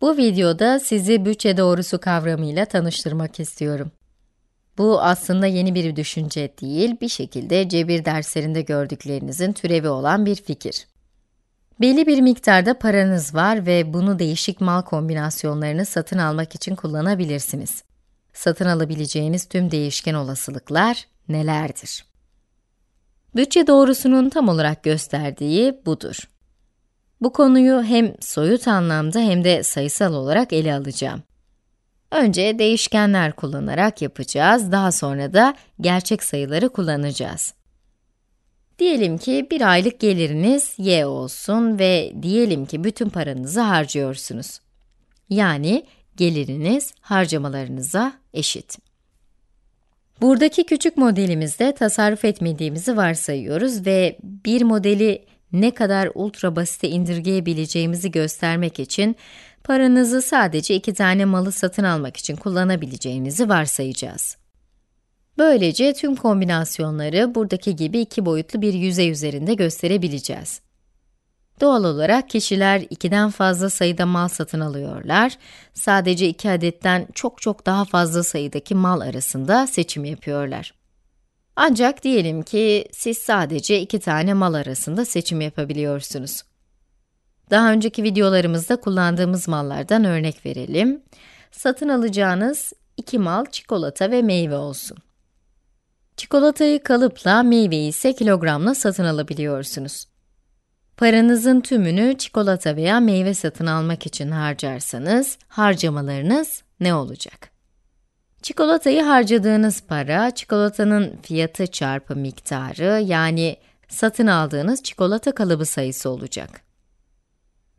Bu videoda sizi bütçe doğrusu kavramıyla tanıştırmak istiyorum. Bu aslında yeni bir düşünce değil, bir şekilde cebir derslerinde gördüklerinizin türevi olan bir fikir. Belli bir miktarda paranız var ve bunu değişik mal kombinasyonlarını satın almak için kullanabilirsiniz. Satın alabileceğiniz tüm değişken olasılıklar nelerdir? Bütçe doğrusunun tam olarak gösterdiği budur. Bu konuyu hem soyut anlamda hem de sayısal olarak ele alacağım. Önce değişkenler kullanarak yapacağız, daha sonra da gerçek sayıları kullanacağız. Diyelim ki bir aylık geliriniz y olsun ve diyelim ki bütün paranızı harcıyorsunuz. Yani geliriniz harcamalarınıza eşit. Buradaki küçük modelimizde tasarruf etmediğimizi varsayıyoruz ve bir modeli ne kadar ultra basite indirgeyebileceğimizi göstermek için paranızı sadece iki tane malı satın almak için kullanabileceğinizi varsayacağız. Böylece tüm kombinasyonları buradaki gibi iki boyutlu bir yüzey üzerinde gösterebileceğiz. Doğal olarak kişiler ikiden fazla sayıda mal satın alıyorlar. Sadece iki adetten çok çok daha fazla sayıdaki mal arasında seçim yapıyorlar. Ancak diyelim ki siz sadece iki tane mal arasında seçim yapabiliyorsunuz. Daha önceki videolarımızda kullandığımız mallardan örnek verelim. Satın alacağınız iki mal çikolata ve meyve olsun. Çikolatayı kalıpla, meyveyi ise kilogramla satın alabiliyorsunuz. Paranızın tümünü çikolata veya meyve satın almak için harcarsanız, harcamalarınız ne olacak? Çikolatayı harcadığınız para, çikolatanın fiyatı çarpı miktarı yani satın aldığınız çikolata kalıbı sayısı olacak.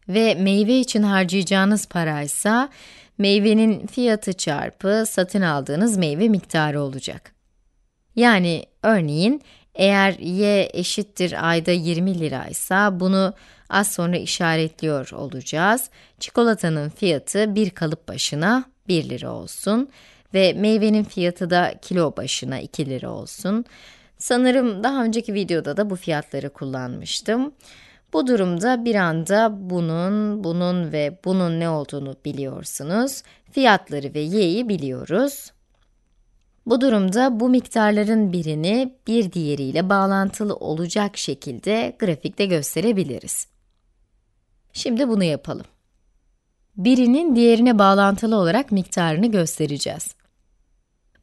Ve meyve için harcayacağınız para ise meyvenin fiyatı çarpı satın aldığınız meyve miktarı olacak. Yani örneğin eğer y eşittir ayda 20 liraysa bunu az sonra işaretliyor olacağız. Çikolatanın fiyatı bir kalıp başına 1 lira olsun ve meyvenin fiyatı da kilo başına 2 lira olsun. Sanırım daha önceki videoda da bu fiyatları kullanmıştım. Bu durumda bir anda bunun, bunun ve bunun ne olduğunu biliyorsunuz. Fiyatları ve y'yi biliyoruz. Bu durumda bu miktarların birini bir diğeriyle bağlantılı olacak şekilde grafikte gösterebiliriz. Şimdi bunu yapalım. Birinin diğerine bağlantılı olarak miktarını göstereceğiz.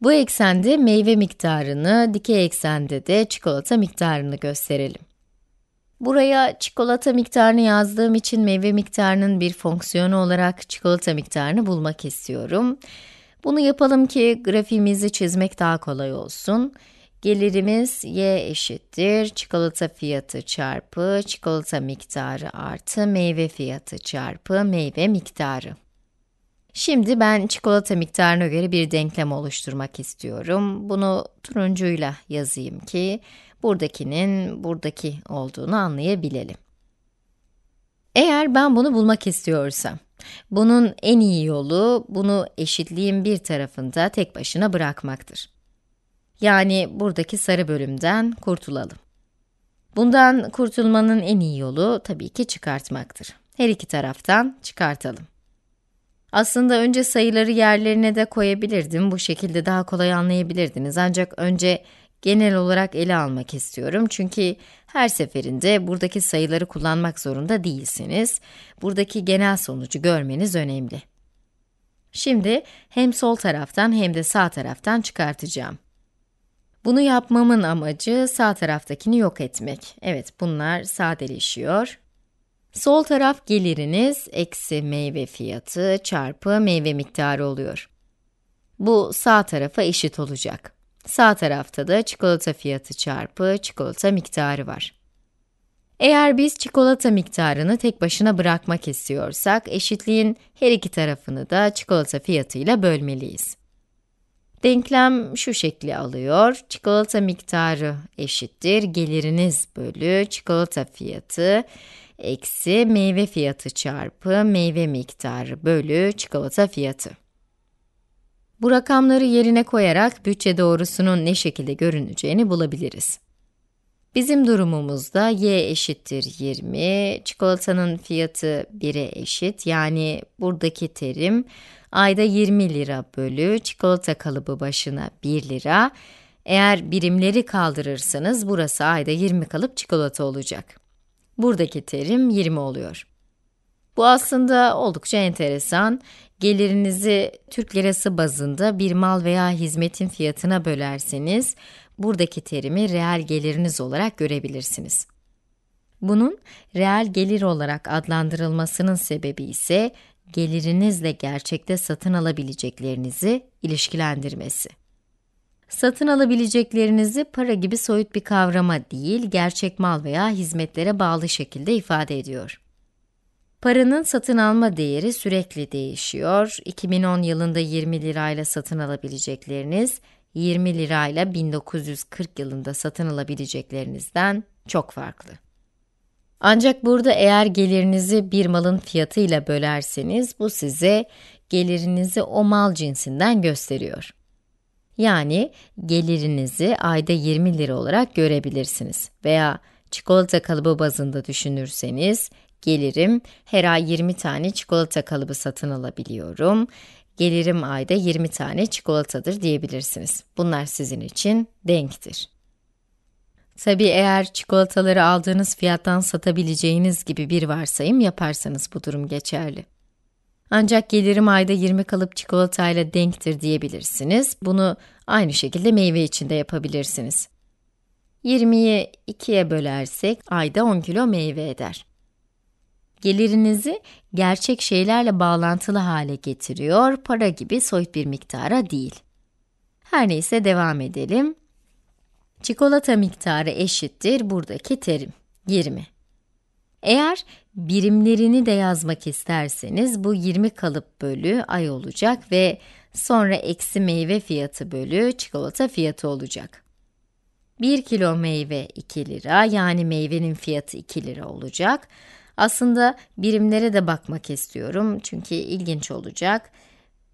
Bu eksende meyve miktarını, dikey eksende de çikolata miktarını gösterelim. Buraya çikolata miktarını yazdığım için meyve miktarının bir fonksiyonu olarak çikolata miktarını bulmak istiyorum. Bunu yapalım ki grafiğimizi çizmek daha kolay olsun. Gelirimiz y eşittir çikolata fiyatı çarpı çikolata miktarı artı meyve fiyatı çarpı meyve miktarı. Şimdi ben çikolata miktarına göre bir denklem oluşturmak istiyorum. Bunu turuncuyla yazayım ki buradakinin buradaki olduğunu anlayabilelim. Eğer ben bunu bulmak istiyorsam, bunun en iyi yolu bunu eşitliğin bir tarafında tek başına bırakmaktır. Yani buradaki sarı bölümden kurtulalım. Bundan kurtulmanın en iyi yolu tabii ki çıkartmaktır. Her iki taraftan çıkartalım. Aslında önce sayıları yerlerine de koyabilirdim. Bu şekilde daha kolay anlayabilirdiniz. Ancak önce genel olarak ele almak istiyorum. Çünkü her seferinde buradaki sayıları kullanmak zorunda değilsiniz. Buradaki genel sonucu görmeniz önemli. Şimdi hem sol taraftan hem de sağ taraftan çıkartacağım. Bunu yapmamın amacı sağ taraftakini yok etmek. Evet, bunlar sadeleşiyor. Sol taraf geliriniz eksi meyve fiyatı çarpı meyve miktarı oluyor. Bu sağ tarafa eşit olacak. Sağ tarafta da çikolata fiyatı çarpı çikolata miktarı var. Eğer biz çikolata miktarını tek başına bırakmak istiyorsak, eşitliğin her iki tarafını da çikolata fiyatıyla bölmeliyiz. Denklem şu şekli alıyor. Çikolata miktarı eşittir geliriniz bölü çikolata fiyatı eksi meyve fiyatı çarpı meyve miktarı bölü çikolata fiyatı. Bu rakamları yerine koyarak bütçe doğrusunun ne şekilde görüneceğini bulabiliriz. Bizim durumumuzda y eşittir 20, çikolatanın fiyatı 1'e eşit yani buradaki terim ayda 20 lira bölü çikolata kalıbı başına 1 lira. Eğer birimleri kaldırırsanız burası ayda 20 kalıp çikolata olacak. Buradaki terim 20 oluyor. Bu aslında oldukça enteresan. Gelirinizi Türk lirası bazında bir mal veya hizmetin fiyatına bölerseniz, buradaki terimi reel geliriniz olarak görebilirsiniz. Bunun reel gelir olarak adlandırılmasının sebebi ise gelirinizle gerçekte satın alabileceklerinizi ilişkilendirmesi. Satın alabileceklerinizi para gibi soyut bir kavrama değil, gerçek mal veya hizmetlere bağlı şekilde ifade ediyor. Paranın satın alma değeri sürekli değişiyor. 2010 yılında 20 lirayla satın alabilecekleriniz, 20 lirayla 1940 yılında satın alabileceklerinizden çok farklı. Ancak burada eğer gelirinizi bir malın fiyatıyla bölerseniz bu size gelirinizi o mal cinsinden gösteriyor. Yani gelirinizi ayda 20 lira olarak görebilirsiniz. Veya çikolata kalıbı bazında düşünürseniz gelirim her ay 20 tane çikolata kalıbı satın alabiliyorum. Gelirim ayda 20 tane çikolatadır diyebilirsiniz. Bunlar sizin için denktir. Tabi eğer çikolataları aldığınız fiyattan satabileceğiniz gibi bir varsayım yaparsanız bu durum geçerli. Ancak gelirim ayda 20 kalıp çikolatayla denktir diyebilirsiniz. Bunu aynı şekilde meyve için de yapabilirsiniz. 20'yi 2'ye bölersek ayda 10 kilo meyve eder. Gelirinizi gerçek şeylerle bağlantılı hale getiriyor, para gibi soyut bir miktara değil. Her neyse devam edelim. Çikolata miktarı eşittir buradaki terim 20. Eğer birimlerini de yazmak isterseniz bu 20 kalıp bölü ay olacak ve sonra eksi meyve fiyatı bölü çikolata fiyatı olacak. 1 kilo meyve 2 lira yani meyvenin fiyatı 2 lira olacak. Aslında birimlere de bakmak istiyorum çünkü ilginç olacak.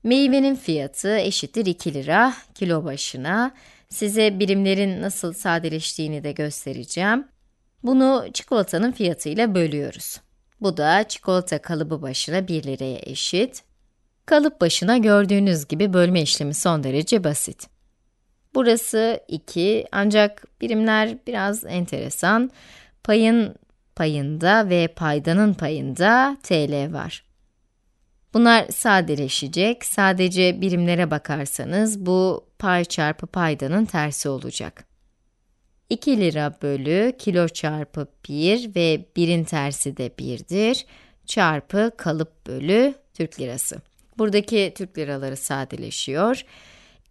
Meyvenin fiyatı eşittir 2 lira kilo başına. Size birimlerin nasıl sadeleştiğini de göstereceğim. Bunu çikolatanın fiyatı ile bölüyoruz. Bu da çikolata kalıbı başına 1 liraya eşit. Kalıp başına gördüğünüz gibi bölme işlemi son derece basit. Burası 2 ancak birimler biraz enteresan. Payın payında ve paydanın payında TL var. Bunlar sadeleşecek. Sadece birimlere bakarsanız bu pay çarpı paydanın tersi olacak. 2 lira bölü kilo çarpı 1 ve 1'in tersi de 1'dir çarpı kalıp bölü Türk lirası. Buradaki Türk liraları sadeleşiyor.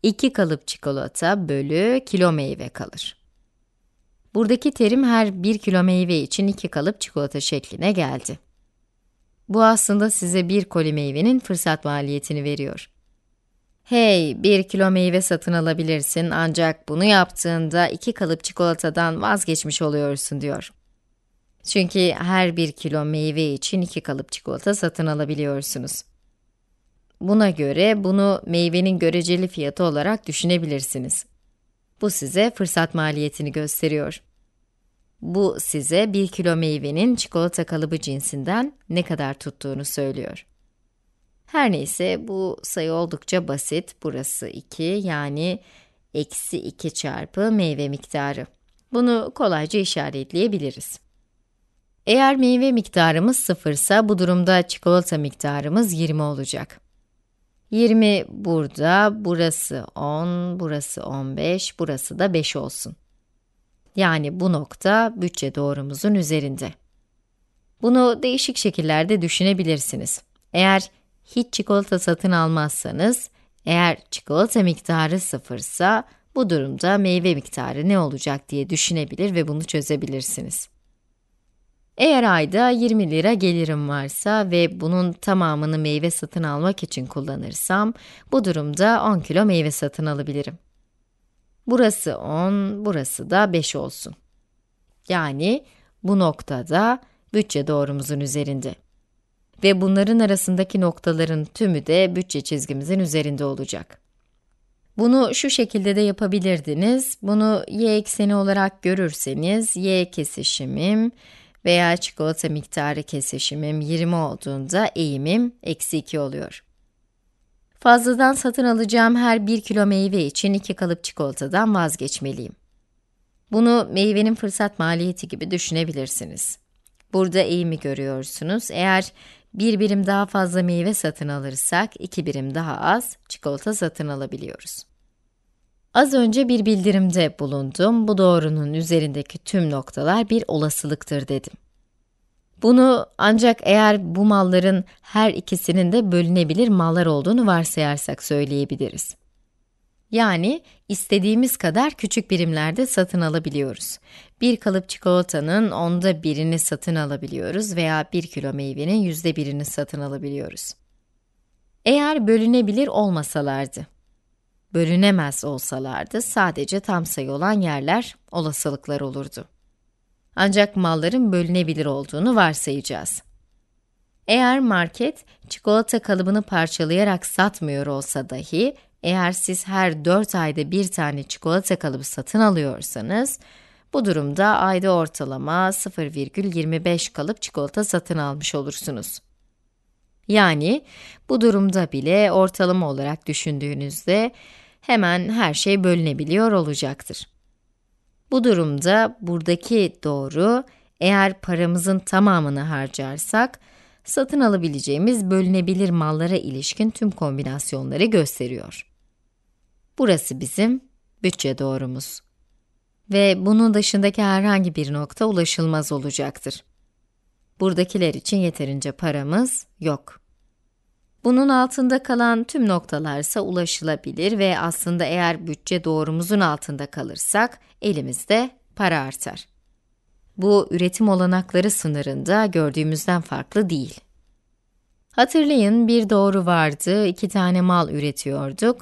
2 kalıp çikolata bölü kilo meyve kalır. Buradaki terim her 1 kilo meyve için 2 kalıp çikolata şekline geldi. Bu aslında size bir koli meyvenin fırsat maliyetini veriyor. Hey, bir kilo meyve satın alabilirsin ancak bunu yaptığında iki kalıp çikolatadan vazgeçmiş oluyorsun diyor. Çünkü her bir kilo meyve için iki kalıp çikolata satın alabiliyorsunuz. Buna göre bunu meyvenin göreceli fiyatı olarak düşünebilirsiniz. Bu size fırsat maliyetini gösteriyor. Bu size bir kilo meyvenin çikolata kalıbı cinsinden ne kadar tuttuğunu söylüyor. Her neyse bu sayı oldukça basit. Burası 2 yani eksi 2 çarpı meyve miktarı. Bunu kolayca işaretleyebiliriz. Eğer meyve miktarımız 0 ise bu durumda çikolata miktarımız 20 olacak. 20 burada, burası 10, burası 15, burası da 5 olsun. Yani bu nokta bütçe doğrumuzun üzerinde. Bunu değişik şekillerde düşünebilirsiniz. Eğer hiç çikolata satın almazsanız, eğer çikolata miktarı sıfırsa bu durumda meyve miktarı ne olacak diye düşünebilir ve bunu çözebilirsiniz. Eğer ayda 20 lira gelirim varsa ve bunun tamamını meyve satın almak için kullanırsam, bu durumda 10 kilo meyve satın alabilirim. Burası 10, burası da 5 olsun. Yani bu noktada bütçe doğrumuzun üzerinde ve bunların arasındaki noktaların tümü de bütçe çizgimizin üzerinde olacak. Bunu şu şekilde de yapabilirdiniz. Bunu y ekseni olarak görürseniz y kesişimim veya çikolata miktarı kesişimim 20 olduğunda eğimim eksi 2 oluyor. Fazladan satın alacağım her 1 kilo meyve için 2 kalıp çikolatadan vazgeçmeliyim. Bunu meyvenin fırsat maliyeti gibi düşünebilirsiniz. Burada eğimi görüyorsunuz. Eğer bir birim daha fazla meyve satın alırsak, iki birim daha az çikolata satın alabiliyoruz. Az önce bir bildirimde bulundum, bu doğrunun üzerindeki tüm noktalar bir olasılıktır dedim. Bunu ancak eğer bu malların her ikisinin de bölünebilir mallar olduğunu varsayarsak söyleyebiliriz. Yani istediğimiz kadar küçük birimlerde satın alabiliyoruz. Bir kalıp çikolatanın onda birini satın alabiliyoruz veya bir kilo meyvenin yüzde birini satın alabiliyoruz. Eğer bölünebilir olmasalardı, bölünemez olsalardı sadece tam sayı olan yerler olasılıklar olurdu. Ancak malların bölünebilir olduğunu varsayacağız. Eğer market çikolata kalıbını parçalayarak satmıyor olsa dahi eğer siz her 4 ayda bir tane çikolata kalıbı satın alıyorsanız, bu durumda ayda ortalama 0,25 kalıp çikolata satın almış olursunuz. Yani bu durumda bile ortalama olarak düşündüğünüzde hemen her şey bölünebiliyor olacaktır. Bu durumda buradaki doğru eğer paramızın tamamını harcarsak satın alabileceğimiz bölünebilir mallara ilişkin tüm kombinasyonları gösteriyor. Burası bizim bütçe doğrumuz. Ve bunun dışındaki herhangi bir nokta ulaşılmaz olacaktır. Buradakiler için yeterince paramız yok. Bunun altında kalan tüm noktalarsa ulaşılabilir ve aslında eğer bütçe doğrumuzun altında kalırsak elimizde para artar. Bu üretim olanakları sınırında gördüğümüzden farklı değil. Hatırlayın bir doğru vardı, iki tane mal üretiyorduk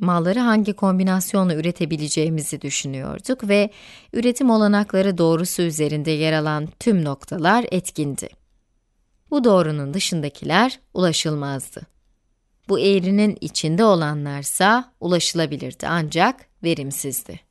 malları hangi kombinasyonla üretebileceğimizi düşünüyorduk ve üretim olanakları doğrusu üzerinde yer alan tüm noktalar etkindi. Bu doğrunun dışındakiler ulaşılmazdı. Bu eğrinin içinde olanlarsa ulaşılabilirdi ancak verimsizdi.